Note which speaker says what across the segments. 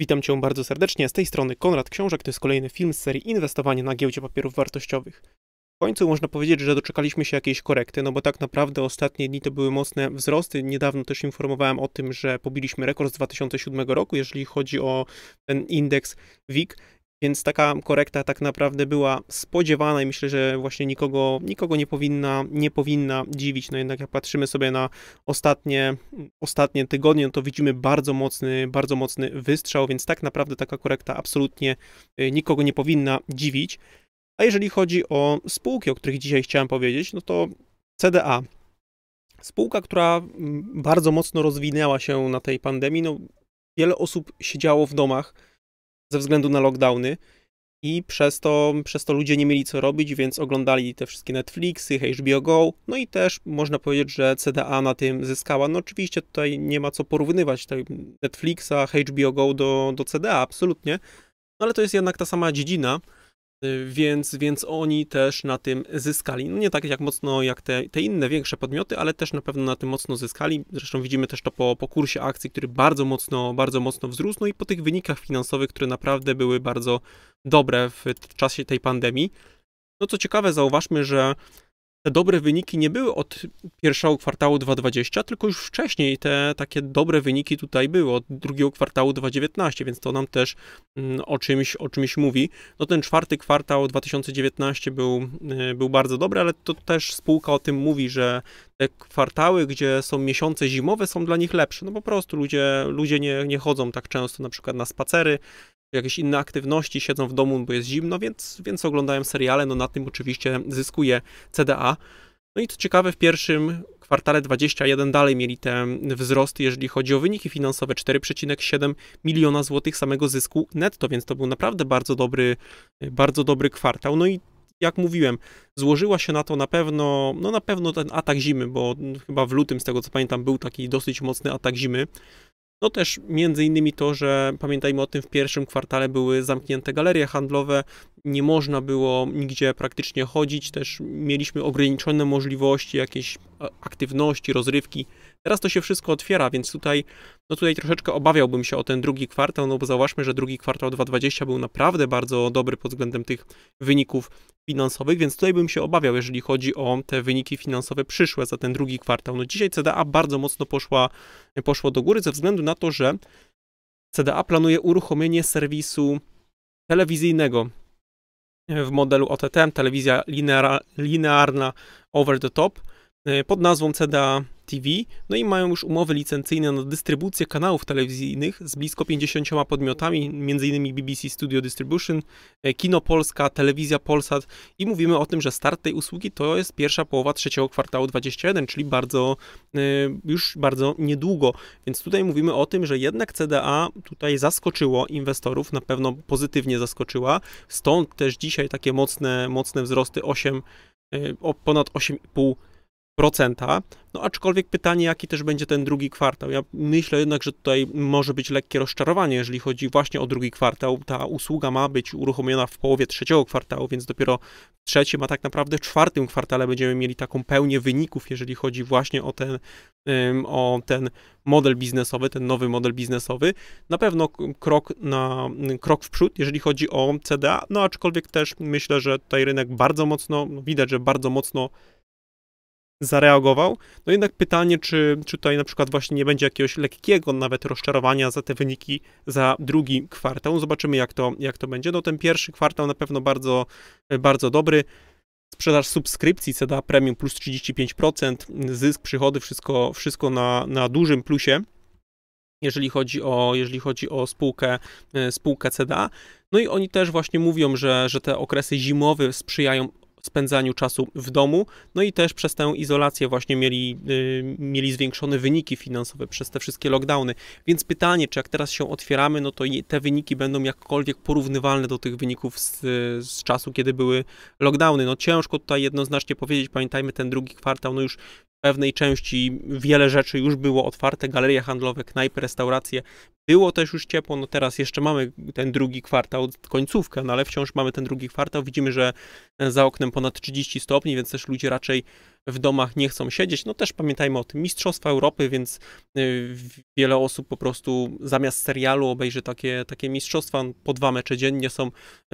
Speaker 1: Witam Cię bardzo serdecznie, z tej strony Konrad Książek, to jest kolejny film z serii Inwestowanie na giełdzie papierów wartościowych. W końcu można powiedzieć, że doczekaliśmy się jakiejś korekty, no bo tak naprawdę ostatnie dni to były mocne wzrosty. Niedawno też informowałem o tym, że pobiliśmy rekord z 2007 roku, jeżeli chodzi o ten indeks WIG więc taka korekta tak naprawdę była spodziewana i myślę, że właśnie nikogo, nikogo nie, powinna, nie powinna dziwić. No jednak jak patrzymy sobie na ostatnie, ostatnie tygodnie, no to widzimy bardzo mocny, bardzo mocny wystrzał, więc tak naprawdę taka korekta absolutnie y, nikogo nie powinna dziwić. A jeżeli chodzi o spółki, o których dzisiaj chciałem powiedzieć, no to CDA. Spółka, która mm, bardzo mocno rozwinęła się na tej pandemii, no wiele osób siedziało w domach, ze względu na lockdowny i przez to, przez to ludzie nie mieli co robić, więc oglądali te wszystkie Netflixy, HBO Go, no i też można powiedzieć, że CDA na tym zyskała. No oczywiście tutaj nie ma co porównywać Netflixa, HBO Go do, do CDA, absolutnie, no ale to jest jednak ta sama dziedzina, Y, więc, więc oni też na tym zyskali. No nie tak jak mocno jak te, te inne większe podmioty, ale też na pewno na tym mocno zyskali. Zresztą widzimy też to po, po kursie akcji, który bardzo mocno, bardzo mocno wzrósł, no i po tych wynikach finansowych, które naprawdę były bardzo dobre w czasie tej pandemii. No co ciekawe, zauważmy, że te dobre wyniki nie były od pierwszego kwartału 2020, tylko już wcześniej te takie dobre wyniki tutaj były od drugiego kwartału 2019, więc to nam też mm, o czymś, o czymś mówi. No ten czwarty kwartał 2019 był, e, był bardzo dobry, ale to też spółka o tym mówi, że te kwartały, gdzie są miesiące zimowe, są dla nich lepsze. No po prostu ludzie, ludzie nie, nie chodzą tak często na przykład na spacery, jakieś inne aktywności, siedzą w domu, bo jest zimno, więc, więc oglądają seriale, no na tym oczywiście zyskuje CDA. No i co ciekawe, w pierwszym kwartale 21 dalej mieli te wzrosty, jeżeli chodzi o wyniki finansowe, 4,7 miliona złotych samego zysku netto, więc to był naprawdę bardzo dobry, bardzo dobry kwartał. No i jak mówiłem, złożyła się na to na pewno, no na pewno ten atak zimy, bo chyba w lutym, z tego co pamiętam, był taki dosyć mocny atak zimy. No też między innymi to, że pamiętajmy o tym, w pierwszym kwartale były zamknięte galerie handlowe, nie można było nigdzie praktycznie chodzić, też mieliśmy ograniczone możliwości jakiejś e, aktywności, rozrywki. Teraz to się wszystko otwiera, więc tutaj, no tutaj troszeczkę obawiałbym się o ten drugi kwartał, no bo zauważmy, że drugi kwartał 2020 był naprawdę bardzo dobry pod względem tych wyników finansowych, więc tutaj bym się obawiał, jeżeli chodzi o te wyniki finansowe przyszłe za ten drugi kwartał. No dzisiaj CDA bardzo mocno poszła, poszło do góry ze względu na to, że CDA planuje uruchomienie serwisu telewizyjnego w modelu OTT, telewizja linear, linearna over the top. Y, pod nazwą CDA TV, no i mają już umowy licencyjne na dystrybucję kanałów telewizyjnych z blisko 50 podmiotami, m.in. BBC Studio Distribution, y, Kino Polska, Telewizja Polsat i mówimy o tym, że start tej usługi to jest pierwsza połowa trzeciego kwartału 21, czyli bardzo, y, już bardzo niedługo, więc tutaj mówimy o tym, że jednak CDA tutaj zaskoczyło inwestorów, na pewno pozytywnie zaskoczyła, stąd też dzisiaj takie mocne, mocne wzrosty 8 o ponad 8,5 procenta. No aczkolwiek pytanie, jaki też będzie ten drugi kwartał. Ja myślę jednak, że tutaj może być lekkie rozczarowanie, jeżeli chodzi właśnie o drugi kwartał. Ta usługa ma być uruchomiona w połowie trzeciego kwartału, więc dopiero w trzecim, a tak naprawdę w czwartym kwartale będziemy mieli taką pełnię wyników, jeżeli chodzi właśnie o ten, o ten model biznesowy, ten nowy model biznesowy. Na pewno krok, na, krok w przód, jeżeli chodzi o CDA, no aczkolwiek też myślę, że tutaj rynek bardzo mocno, widać, że bardzo mocno zareagował. No jednak pytanie, czy, czy tutaj na przykład właśnie nie będzie jakiegoś lekkiego nawet rozczarowania za te wyniki za drugi kwartał. Zobaczymy, jak to, jak to będzie. No ten pierwszy kwartał na pewno bardzo, bardzo dobry. Sprzedaż subskrypcji CDA Premium plus 35%, zysk, przychody, wszystko, wszystko na, na dużym plusie jeżeli chodzi o, jeżeli chodzi o spółkę, e, spółkę CDA. No i oni też właśnie mówią, że, że te okresy zimowe sprzyjają spędzaniu czasu w domu, no i też przez tę izolację właśnie mieli, yy, mieli zwiększone wyniki finansowe przez te wszystkie lockdowny. Więc pytanie, czy jak teraz się otwieramy, no to te wyniki będą jakkolwiek porównywalne do tych wyników z, z czasu, kiedy były lockdowny. No ciężko tutaj jednoznacznie powiedzieć, pamiętajmy ten drugi kwartał, no już pewnej części wiele rzeczy już było otwarte, galerie handlowe, knajpy, restauracje. Było też już ciepło, no teraz jeszcze mamy ten drugi kwartał, końcówkę, no ale wciąż mamy ten drugi kwartał. Widzimy, że za oknem ponad 30 stopni, więc też ludzie raczej w domach nie chcą siedzieć. No też pamiętajmy o tym, Mistrzostwa Europy, więc y, wiele osób po prostu zamiast serialu obejrzy takie, takie mistrzostwa, po dwa mecze dziennie są,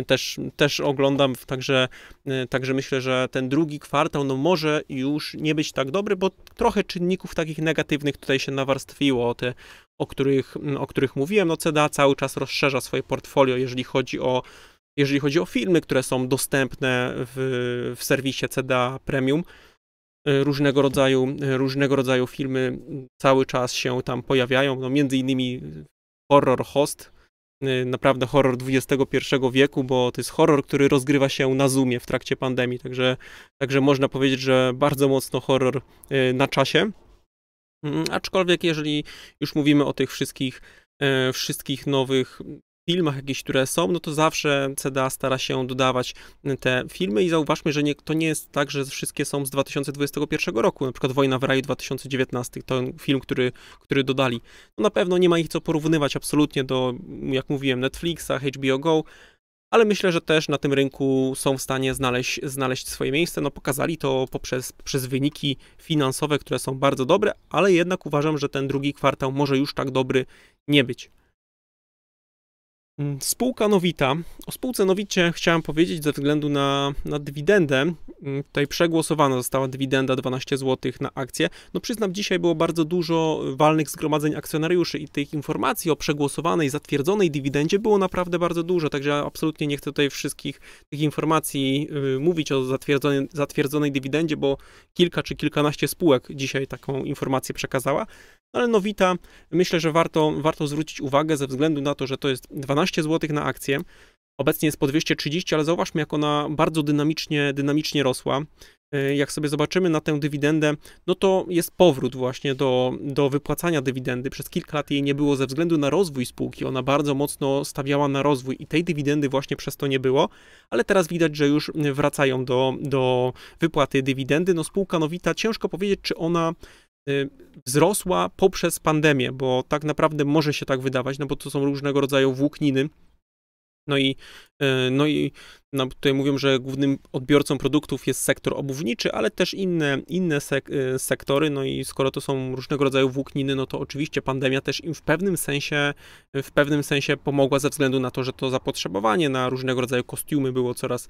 Speaker 1: też, też oglądam, także, y, także myślę, że ten drugi kwartał no może już nie być tak dobry, bo trochę czynników takich negatywnych tutaj się nawarstwiło, te, o, których, mm, o których mówiłem. No CDA cały czas rozszerza swoje portfolio, jeżeli chodzi o jeżeli chodzi o filmy, które są dostępne w, w serwisie CDA Premium, E, różnego rodzaju, e, różnego rodzaju filmy cały czas się tam pojawiają, no między innymi e, horror host, naprawdę horror XXI wieku, bo to jest horror, który rozgrywa się na Zoomie w trakcie pandemii, także, także można powiedzieć, że bardzo mocno horror na czasie. Mm, aczkolwiek jeżeli już mówimy o tych wszystkich, wszystkich nowych filmach jakieś, które są, no to zawsze CDA stara się dodawać y, te filmy i zauważmy, że nie, to nie jest tak, że wszystkie są z 2021 roku, na przykład Wojna w raju 2019, to film, który, który dodali. No na pewno nie ma ich co porównywać absolutnie do, jak mówiłem, Netflixa, HBO Go, ale myślę, że też na tym rynku są w stanie znaleźć, znaleźć swoje miejsce. No pokazali to poprzez, poprzez wyniki finansowe, które są bardzo dobre, ale jednak uważam, że ten drugi kwartał może już tak dobry nie być. Mm, spółka Nowita. O spółce Nowicie chciałem powiedzieć ze względu na, na dywidendę. Mm, tutaj przegłosowana została dywidenda 12 zł na akcję. No przyznam, dzisiaj było bardzo dużo walnych zgromadzeń akcjonariuszy i tych informacji o przegłosowanej, zatwierdzonej dywidendzie było naprawdę bardzo dużo, także absolutnie nie chcę tutaj wszystkich tych informacji yy, mówić o zatwierdzonej dywidendzie, bo kilka czy kilkanaście spółek dzisiaj taką informację przekazała ale Nowita myślę, że warto, warto zwrócić uwagę ze względu na to, że to jest 12 zł na akcję. Obecnie jest po 230, ale zauważmy, jak ona bardzo dynamicznie, dynamicznie rosła. E, jak sobie zobaczymy na tę dywidendę, no to jest powrót właśnie do, do wypłacania dywidendy. Przez kilka lat jej nie było ze względu na rozwój spółki. Ona bardzo mocno stawiała na rozwój i tej dywidendy właśnie przez to nie było, ale teraz widać, że już wracają do, do wypłaty dywidendy. No spółka Nowita, ciężko powiedzieć, czy ona Y, wzrosła poprzez pandemię, bo tak naprawdę może się tak wydawać, no bo to są różnego rodzaju włókniny. No i, y, no i no tutaj mówią, że głównym odbiorcą produktów jest sektor obuwniczy, ale też inne, inne sek y, sektory. No i skoro to są różnego rodzaju włókniny, no to oczywiście pandemia też im w pewnym sensie, w pewnym sensie pomogła ze względu na to, że to zapotrzebowanie na różnego rodzaju kostiumy było coraz,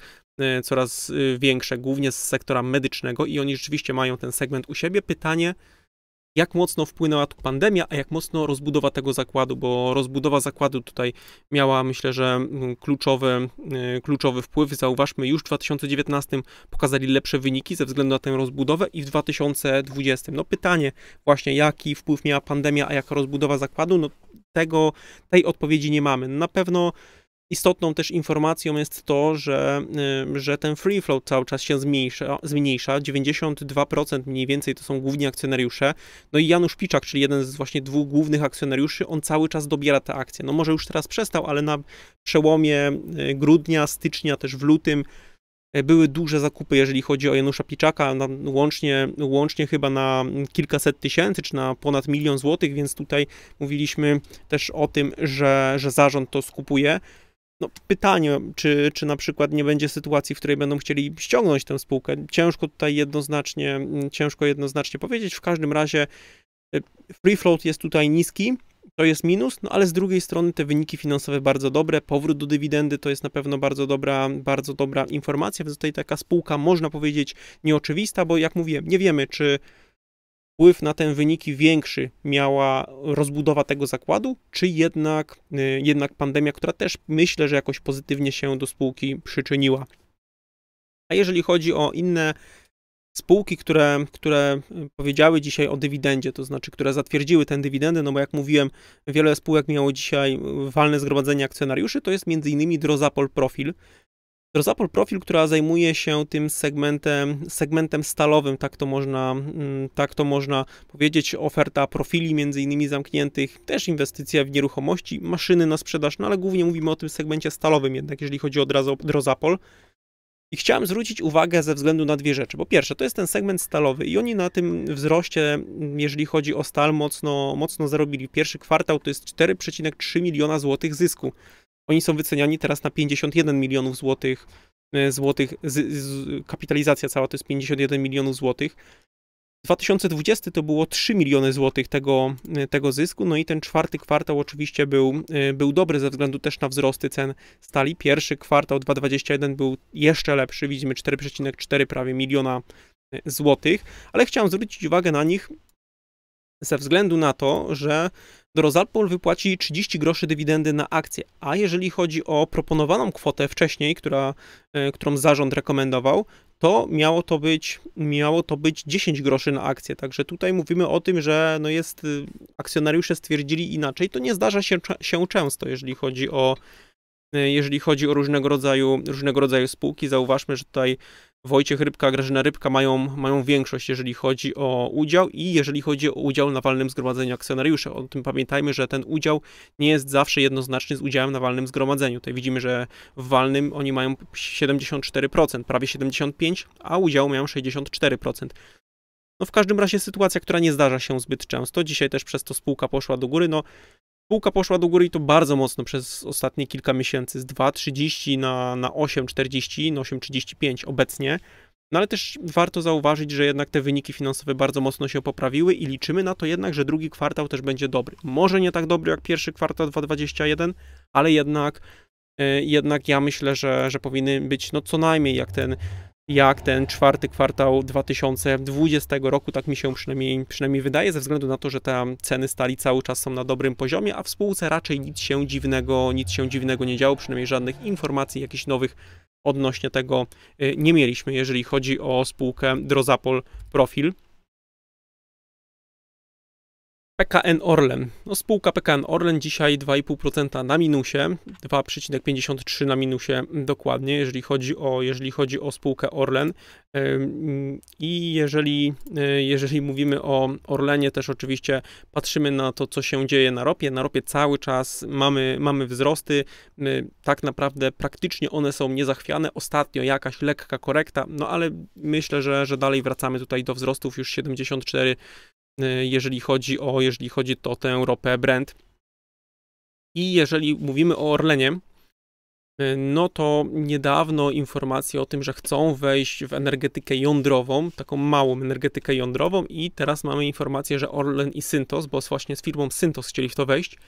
Speaker 1: coraz większe, głównie z sektora medycznego i oni rzeczywiście mają ten segment u siebie. Pytanie, jak mocno wpłynęła tu pandemia, a jak mocno rozbudowa tego zakładu, bo rozbudowa zakładu tutaj miała, myślę, że mm, kluczowy, e, kluczowy wpływ. Zauważmy, już w 2019 pokazali lepsze wyniki ze względu na tę rozbudowę i w 2020. No pytanie właśnie, jaki wpływ miała pandemia, a jaka rozbudowa zakładu, no tego, tej odpowiedzi nie mamy. Na pewno Istotną też informacją jest to, że, y, że ten free float cały czas się zmniejsza, zmniejsza. 92% mniej więcej to są główni akcjonariusze. No i Janusz Piczak, czyli jeden z właśnie dwóch głównych akcjonariuszy, on cały czas dobiera te akcje. No może już teraz przestał, ale na przełomie y, grudnia, stycznia, też w lutym y, były duże zakupy, jeżeli chodzi o Janusza Piczaka, na, łącznie, łącznie chyba na kilkaset tysięcy, czy na ponad milion złotych, więc tutaj mówiliśmy też o tym, że, że zarząd to skupuje. No, pytanie, czy, czy na przykład nie będzie sytuacji, w której będą chcieli ściągnąć tę spółkę. Ciężko tutaj jednoznacznie, mm, ciężko jednoznacznie powiedzieć. W każdym razie y, free float jest tutaj niski, to jest minus, no ale z drugiej strony te wyniki finansowe bardzo dobre, powrót do dywidendy to jest na pewno bardzo dobra, bardzo dobra informacja, więc tutaj taka spółka można powiedzieć nieoczywista, bo jak mówiłem, nie wiemy czy wpływ na te wyniki większy miała rozbudowa tego zakładu, czy jednak, y, jednak pandemia, która też myślę, że jakoś pozytywnie się do spółki przyczyniła. A jeżeli chodzi o inne spółki, które, które y, powiedziały dzisiaj o dywidendzie, to znaczy, które zatwierdziły ten dywidendę, no bo jak mówiłem, wiele spółek miało dzisiaj y, walne zgromadzenie akcjonariuszy, to jest m.in. Drozapol Profil, Drozapol Profil, która zajmuje się tym segmentem, segmentem stalowym, tak to, można, mm, tak to można powiedzieć, oferta profili między innymi zamkniętych, też inwestycja w nieruchomości, maszyny na sprzedaż, no ale głównie mówimy o tym segmencie stalowym jednak, jeżeli chodzi o Drozapol. I chciałem zwrócić uwagę ze względu na dwie rzeczy. Po pierwsze, to jest ten segment stalowy i oni na tym wzroście, jeżeli chodzi o stal, mocno, mocno zarobili. Pierwszy kwartał to jest 4,3 miliona złotych zysku. Oni są wyceniani teraz na 51 milionów złotych, e, złotych z, z, kapitalizacja cała to jest 51 milionów złotych. 2020 to było 3 miliony złotych tego, e, tego zysku, no i ten czwarty kwartał oczywiście był, e, był dobry ze względu też na wzrosty cen stali. Pierwszy kwartał 2021 był jeszcze lepszy, widzimy 4,4 prawie miliona złotych, ale chciałem zwrócić uwagę na nich ze względu na to, że Dorozalpol wypłaci 30 groszy dywidendy na akcję, a jeżeli chodzi o proponowaną kwotę wcześniej, która, e, którą zarząd rekomendował, to miało to być, miało to być 10 groszy na akcję. Także tutaj mówimy o tym, że no jest, y, akcjonariusze stwierdzili inaczej. To nie zdarza się, się często, jeżeli chodzi o e, jeżeli chodzi o różnego rodzaju, różnego rodzaju spółki. Zauważmy, że tutaj Wojciech Rybka, Grażyna Rybka mają, mają większość, jeżeli chodzi o udział i jeżeli chodzi o udział na walnym zgromadzeniu akcjonariuszy. O tym pamiętajmy, że ten udział nie jest zawsze jednoznaczny z udziałem na walnym zgromadzeniu. Tutaj widzimy, że w walnym oni mają 74%, prawie 75%, a udział mają 64%. No w każdym razie sytuacja, która nie zdarza się zbyt często. Dzisiaj też przez to spółka poszła do góry. No Spółka poszła do góry i to bardzo mocno przez ostatnie kilka miesięcy, z 2,30 na, na 8,40, na 8,35 obecnie. No ale też warto zauważyć, że jednak te wyniki finansowe bardzo mocno się poprawiły i liczymy na to jednak, że drugi kwartał też będzie dobry. Może nie tak dobry jak pierwszy kwartał 2021, ale jednak, e, jednak ja myślę, że, że powinny być no co najmniej jak ten jak ten czwarty kwartał 2020 roku, tak mi się przynajmniej, przynajmniej wydaje, ze względu na to, że te ceny stali cały czas są na dobrym poziomie, a w spółce raczej nic się dziwnego, nic się dziwnego nie działo, przynajmniej żadnych informacji jakichś nowych odnośnie tego y, nie mieliśmy, jeżeli chodzi o spółkę Drozapol Profil. PKN Orlen. No, spółka PKN Orlen dzisiaj 2,5% na minusie, 2,53 na minusie mm, dokładnie, jeżeli chodzi o, jeżeli chodzi o spółkę Orlen. I jeżeli, e, jeżeli mówimy o Orlenie, też oczywiście patrzymy na to, co się dzieje na ropie. Na ropie cały czas mamy, mamy wzrosty. Tak naprawdę praktycznie one są niezachwiane. Ostatnio jakaś lekka korekta, no ale myślę, że, że dalej wracamy tutaj do wzrostów już 74 Y, jeżeli chodzi o, jeżeli chodzi o tę Europę Brent. I jeżeli mówimy o Orlenie, y, no to niedawno informacje o tym, że chcą wejść w energetykę jądrową, taką małą energetykę jądrową i teraz mamy informację, że Orlen i Syntos, bo właśnie z firmą Syntos chcieli w to wejść,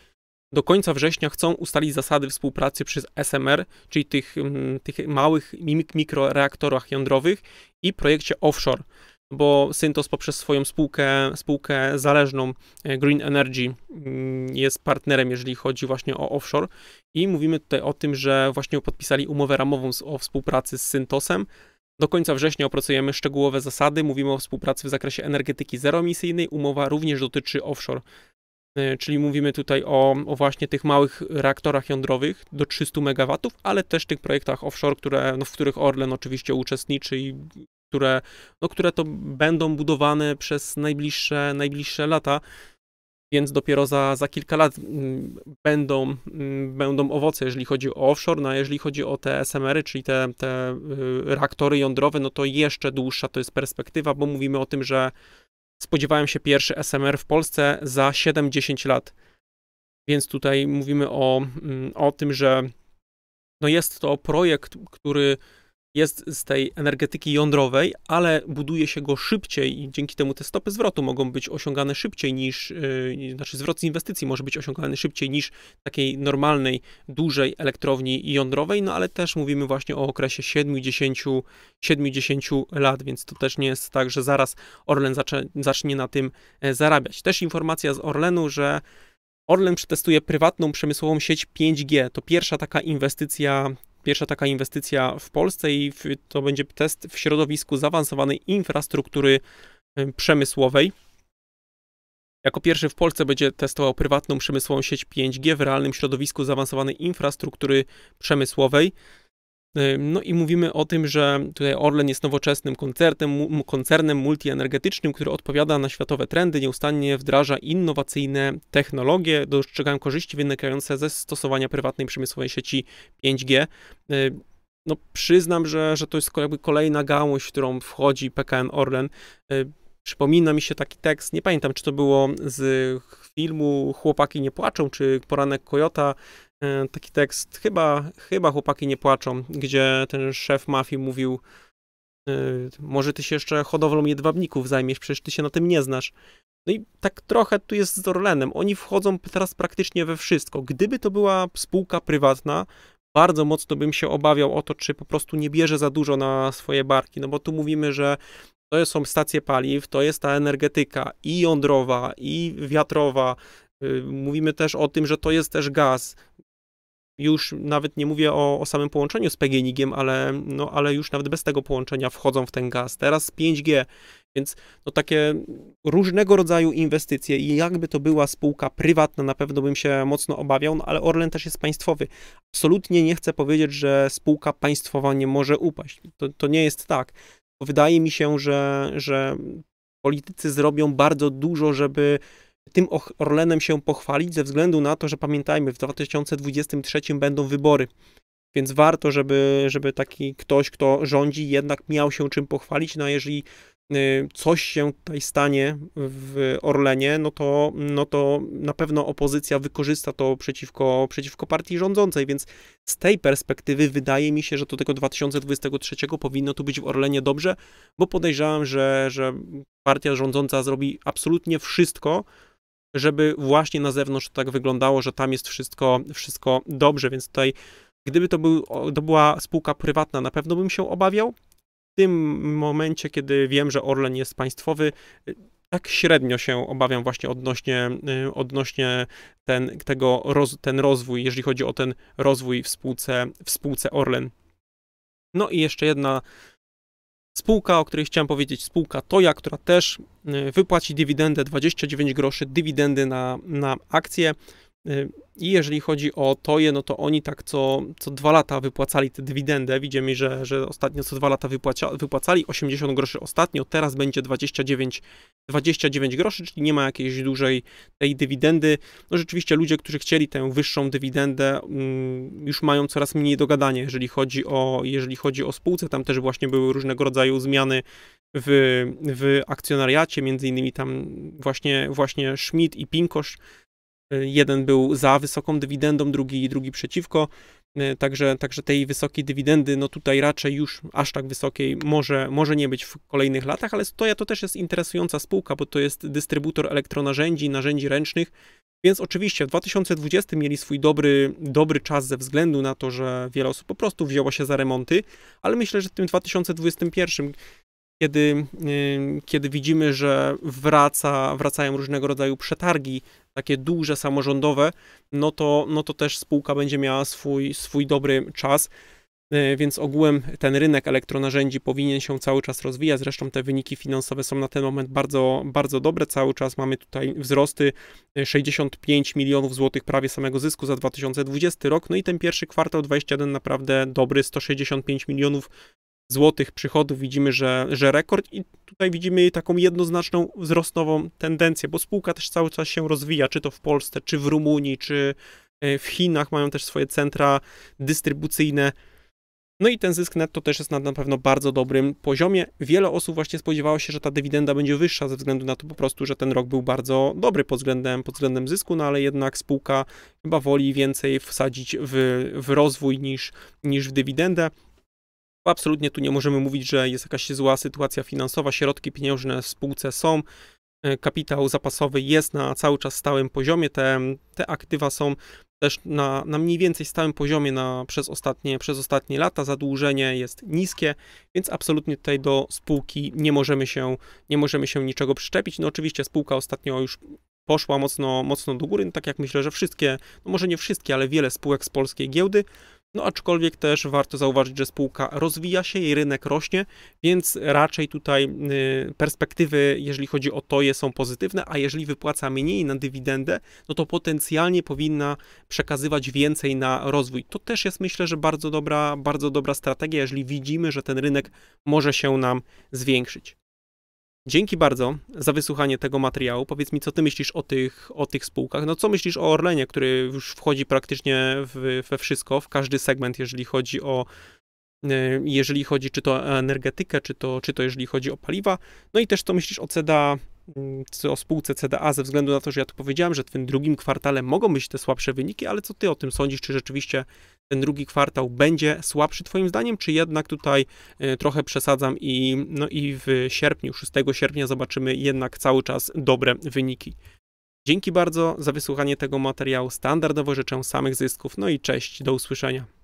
Speaker 1: do końca września chcą ustalić zasady współpracy przez SMR, czyli tych, mm, tych małych mikroreaktorach jądrowych i projekcie offshore bo Syntos poprzez swoją spółkę, spółkę zależną e, Green Energy mm, jest partnerem, jeżeli chodzi właśnie o offshore. I mówimy tutaj o tym, że właśnie podpisali umowę ramową o współpracy z Syntosem. Do końca września opracujemy szczegółowe zasady. Mówimy o współpracy w zakresie energetyki zeroemisyjnej. Umowa również dotyczy offshore. E, czyli mówimy tutaj o, o właśnie tych małych reaktorach jądrowych do 300 MW, ale też tych projektach offshore, które, no, w których Orlen oczywiście uczestniczy i które, no, które to będą budowane przez najbliższe, najbliższe lata, więc dopiero za, za kilka lat mm, będą, mm, będą owoce, jeżeli chodzi o offshore, no a jeżeli chodzi o te SMR-y, czyli te, te y, reaktory jądrowe, no to jeszcze dłuższa to jest perspektywa, bo mówimy o tym, że spodziewałem się pierwszy SMR w Polsce za 7-10 lat. Więc tutaj mówimy o, mm, o tym, że no jest to projekt, który jest z tej energetyki jądrowej, ale buduje się go szybciej i dzięki temu te stopy zwrotu mogą być osiągane szybciej niż, y, znaczy zwrot z inwestycji może być osiągany szybciej niż takiej normalnej, dużej elektrowni jądrowej, no ale też mówimy właśnie o okresie 70, 70 lat, więc to też nie jest tak, że zaraz Orlen zacznie na tym e, zarabiać. Też informacja z Orlenu, że Orlen przetestuje prywatną przemysłową sieć 5G. To pierwsza taka inwestycja Pierwsza taka inwestycja w Polsce i w, to będzie test w środowisku zaawansowanej infrastruktury przemysłowej. Jako pierwszy w Polsce będzie testował prywatną przemysłową sieć 5G w realnym środowisku zaawansowanej infrastruktury przemysłowej. Y, no i mówimy o tym, że tutaj Orlen jest nowoczesnym koncertem, koncernem multienergetycznym, który odpowiada na światowe trendy, nieustannie wdraża innowacyjne technologie, dostrzegają korzyści wynikające ze stosowania prywatnej przemysłowej sieci 5G. Y, no przyznam, że, że to jest jakby kolejna gałąź, w którą wchodzi PKN Orlen. Y, przypomina mi się taki tekst, nie pamiętam czy to było z filmu Chłopaki nie płaczą, czy Poranek Kojota, E, taki tekst, chyba, chyba chłopaki nie płaczą, gdzie ten szef mafii mówił, e, może ty się jeszcze hodowlą jedwabników zajmiesz, przecież ty się na tym nie znasz. No i tak trochę tu jest z Orlenem. Oni wchodzą teraz praktycznie we wszystko. Gdyby to była spółka prywatna, bardzo mocno bym się obawiał o to, czy po prostu nie bierze za dużo na swoje barki. No bo tu mówimy, że to są stacje paliw, to jest ta energetyka i jądrowa, i wiatrowa. E, mówimy też o tym, że to jest też gaz już nawet nie mówię o, o samym połączeniu z PGNiGiem, ale, no, ale już nawet bez tego połączenia wchodzą w ten gaz. Teraz 5G, więc no, takie różnego rodzaju inwestycje i jakby to była spółka prywatna, na pewno bym się mocno obawiał, no, ale Orlen też jest państwowy. Absolutnie nie chcę powiedzieć, że spółka państwowa nie może upaść. To, to nie jest tak. Wydaje mi się, że, że politycy zrobią bardzo dużo, żeby tym Orlenem się pochwalić ze względu na to, że pamiętajmy, w 2023 będą wybory. Więc warto, żeby, żeby taki ktoś, kto rządzi, jednak miał się czym pochwalić. No a jeżeli y, coś się tutaj stanie w Orlenie, no to, no to na pewno opozycja wykorzysta to przeciwko, przeciwko partii rządzącej, więc z tej perspektywy wydaje mi się, że do tego 2023 powinno tu być w Orlenie dobrze, bo podejrzewam, że, że partia rządząca zrobi absolutnie wszystko, żeby właśnie na zewnątrz tak wyglądało, że tam jest wszystko, wszystko dobrze, więc tutaj gdyby to, był, to była spółka prywatna, na pewno bym się obawiał. W tym momencie, kiedy wiem, że Orlen jest państwowy, y, tak średnio się obawiam właśnie odnośnie, y, odnośnie ten, tego roz, ten rozwój, jeżeli chodzi o ten rozwój w spółce, w spółce Orlen. No i jeszcze jedna Spółka, o której chciałem powiedzieć, spółka Toja, która też e, wypłaci dywidendę 29 groszy dywidendy na, na akcję. Y, I jeżeli chodzi o Toje, no to oni tak co, co dwa lata wypłacali tę dywidendę. Widzimy, że, że ostatnio co dwa lata wypłaca, wypłacali 80 groszy ostatnio, teraz będzie 29, 29 groszy, czyli nie ma jakiejś dużej tej dywidendy. No rzeczywiście ludzie, którzy chcieli tę wyższą dywidendę, mm, już mają coraz mniej dogadanie, jeżeli chodzi o, jeżeli chodzi o spółce. Tam też właśnie były różnego rodzaju zmiany w, w akcjonariacie, między innymi tam właśnie, właśnie Schmidt i Pinkosz Y, jeden był za wysoką dywidendą, drugi, drugi przeciwko. Y, także, także tej wysokiej dywidendy, no tutaj raczej już aż tak wysokiej może, może nie być w kolejnych latach, ale Stoja to też jest interesująca spółka, bo to jest dystrybutor elektronarzędzi, narzędzi ręcznych, więc oczywiście w 2020 mieli swój dobry, dobry czas ze względu na to, że wiele osób po prostu wzięło się za remonty, ale myślę, że w tym 2021, kiedy, y, kiedy widzimy, że wraca, wracają różnego rodzaju przetargi takie duże, samorządowe, no to, no to też spółka będzie miała swój, swój dobry czas. E, więc ogółem ten rynek elektronarzędzi powinien się cały czas rozwijać. Zresztą te wyniki finansowe są na ten moment bardzo, bardzo dobre. Cały czas mamy tutaj wzrosty 65 e, milionów złotych prawie samego zysku za 2020 rok. No i ten pierwszy kwartał 21 naprawdę dobry, 165 milionów złotych przychodów widzimy, że, że rekord i tutaj widzimy taką jednoznaczną wzrostową tendencję, bo spółka też cały czas się rozwija, czy to w Polsce, czy w Rumunii, czy e, w Chinach mają też swoje centra dystrybucyjne. No i ten zysk netto też jest na, pewno bardzo dobrym poziomie. Wiele osób właśnie spodziewało się, że ta dywidenda będzie wyższa ze względu na to po prostu, że ten rok był bardzo dobry pod względem, pod względem zysku, no ale jednak spółka chyba woli więcej wsadzić w, w rozwój niż, niż w dywidendę. Absolutnie tu nie możemy mówić, że jest jakaś zła sytuacja finansowa, środki pieniężne w spółce są, e, kapitał zapasowy jest na cały czas stałym poziomie, te, te aktywa są też na, na mniej więcej stałym poziomie na, przez, ostatnie, przez ostatnie lata, zadłużenie jest niskie, więc absolutnie tutaj do spółki nie możemy się, nie możemy się niczego przyczepić. No oczywiście spółka ostatnio już poszła mocno, mocno do góry, no tak jak myślę, że wszystkie, no może nie wszystkie, ale wiele spółek z polskiej giełdy, no aczkolwiek też warto zauważyć, że spółka rozwija się, jej rynek rośnie, więc raczej tutaj y, perspektywy, jeżeli chodzi o toje, są pozytywne, a jeżeli wypłaca mniej na dywidendę, no to potencjalnie powinna przekazywać więcej na rozwój. To też jest myślę, że bardzo dobra, bardzo dobra strategia, jeżeli widzimy, że ten rynek może się nam zwiększyć. Dzięki bardzo za wysłuchanie tego materiału. Powiedz mi, co ty myślisz o tych, o tych spółkach? No, co myślisz o Orlenie, który już wchodzi praktycznie w, we wszystko, w każdy segment, jeżeli chodzi o e, jeżeli chodzi czy to o energetykę, czy to, czy to jeżeli chodzi o paliwa. No i też co myślisz o CEDA, mm, o spółce CDA, ze względu na to, że ja tu powiedziałem, że w tym drugim kwartale mogą być te słabsze wyniki, ale co ty o tym sądzisz? Czy rzeczywiście ten drugi kwartał będzie słabszy Twoim zdaniem, czy jednak tutaj e, trochę przesadzam i, no i w sierpniu, 6 sierpnia zobaczymy jednak cały czas dobre wyniki. Dzięki bardzo za wysłuchanie tego materiału. Standardowo życzę samych zysków. No i cześć, do usłyszenia.